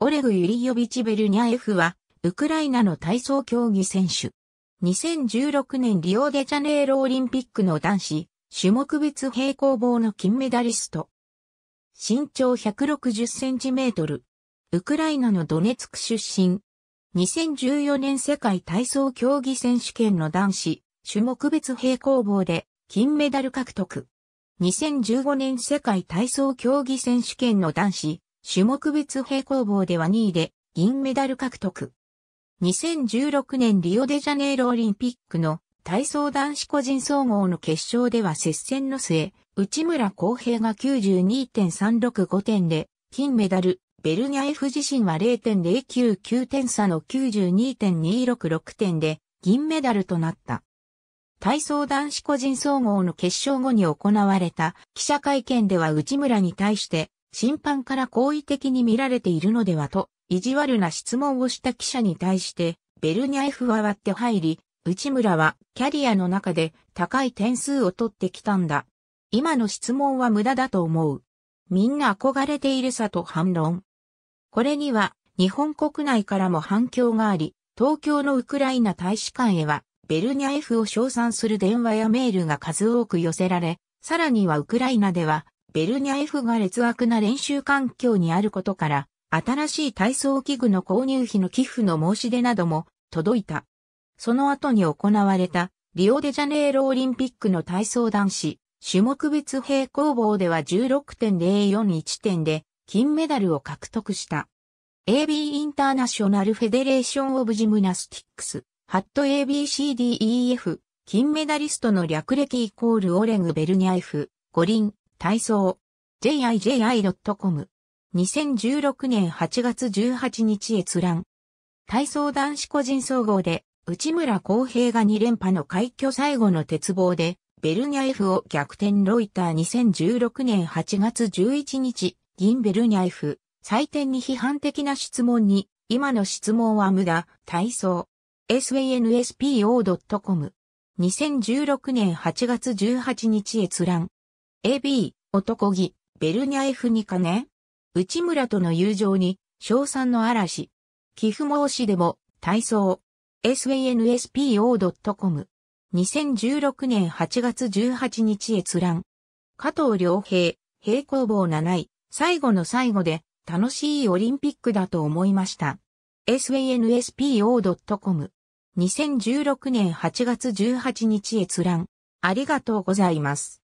オレグ・ユリヨビチ・ベルニャエフは、ウクライナの体操競技選手。2016年リオデジャネイロオリンピックの男子、種目別平行棒の金メダリスト。身長160センチメートル。ウクライナのドネツク出身。2014年世界体操競技選手権の男子、種目別平行棒で金メダル獲得。2015年世界体操競技選手権の男子、種目別平行棒では2位で銀メダル獲得。2016年リオデジャネイロオリンピックの体操男子個人総合の決勝では接戦の末、内村航平が92.365点で金メダル、ベルニャエフ自身は0.099点差の92.266点で銀メダルとなった。体操男子個人総合の決勝後に行われた記者会見では内村に対して審判から好意的に見られているのではと、意地悪な質問をした記者に対して、ベルニャエフは割って入り、内村はキャリアの中で高い点数を取ってきたんだ。今の質問は無駄だと思う。みんな憧れているさと反論。これには日本国内からも反響があり、東京のウクライナ大使館へはベルニャエフを称賛する電話やメールが数多く寄せられ、さらにはウクライナではベルニャ F が劣悪な練習環境にあることから、新しい体操器具の購入費の寄付の申し出なども届いた。その後に行われたリオデジャネイロオリンピックの体操男子、種目別平行棒では16.041点で金メダルを獲得した。AB インターナショナルフェデレーションオブジムナスティックス、ハット ABCDEF、金メダリストの略歴イコールオレグ・ベルニャイフ、五輪、体操。jiji.com。2016年8月18日閲覧。体操男子個人総合で、内村航平が2連覇の快挙最後の鉄棒で、ベルニャエフを逆転ロイター2016年8月11日、銀ベルニャエフ、採点に批判的な質問に、今の質問は無駄、体操。sanspo.com。2016年8月18日閲覧。AB、男気、ベルニャエフにかね内村との友情に、賞賛の嵐。寄付申しでも、体操。sanspo.com。2016年8月18日閲覧。加藤良平、平行棒7位、最後の最後で、楽しいオリンピックだと思いました。sanspo.com。2016年8月18日閲覧。ありがとうございます。